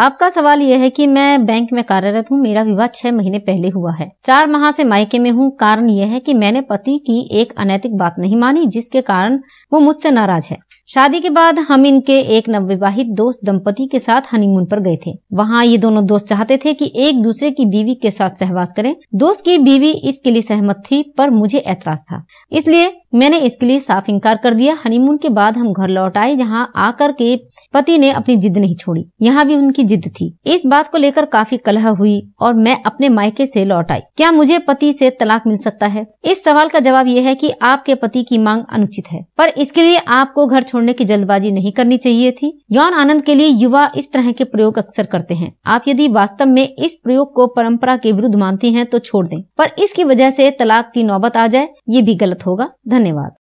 आपका सवाल यह है कि मैं बैंक में कार्यरत हूँ मेरा विवाह छह महीने पहले हुआ है चार माह से मायके में हूँ कारण यह है कि मैंने पति की एक अनैतिक बात नहीं मानी जिसके कारण वो मुझसे नाराज है शादी के बाद हम इनके एक नवविवाहित दोस्त दंपति के साथ हनीमून पर गए थे वहाँ ये दोनों दोस्त चाहते थे कि एक दूसरे की बीवी के साथ सहवास करें दोस्त की बीवी इसके लिए सहमत थी पर मुझे ऐतराज था इसलिए मैंने इसके लिए साफ इनकार कर दिया हनीमून के बाद हम घर लौट आए जहाँ आकर के पति ने अपनी जिद नहीं छोड़ी यहाँ भी उनकी जिद थी इस बात को लेकर काफी कलह हुई और मैं अपने मायके से लौट आई क्या मुझे पति से तलाक मिल सकता है इस सवाल का जवाब यह है कि आपके पति की मांग अनुचित है पर इसके लिए आपको घर छोड़ने की जल्दबाजी नहीं करनी चाहिए थी यौन आनंद के लिए युवा इस तरह के प्रयोग अक्सर करते हैं आप यदि वास्तव में इस प्रयोग को परम्परा के विरुद्ध मानती हैं तो छोड़ दे पर इसकी वजह से तलाक की नौबत आ जाए ये भी गलत होगा धन्यवाद धन्यवाद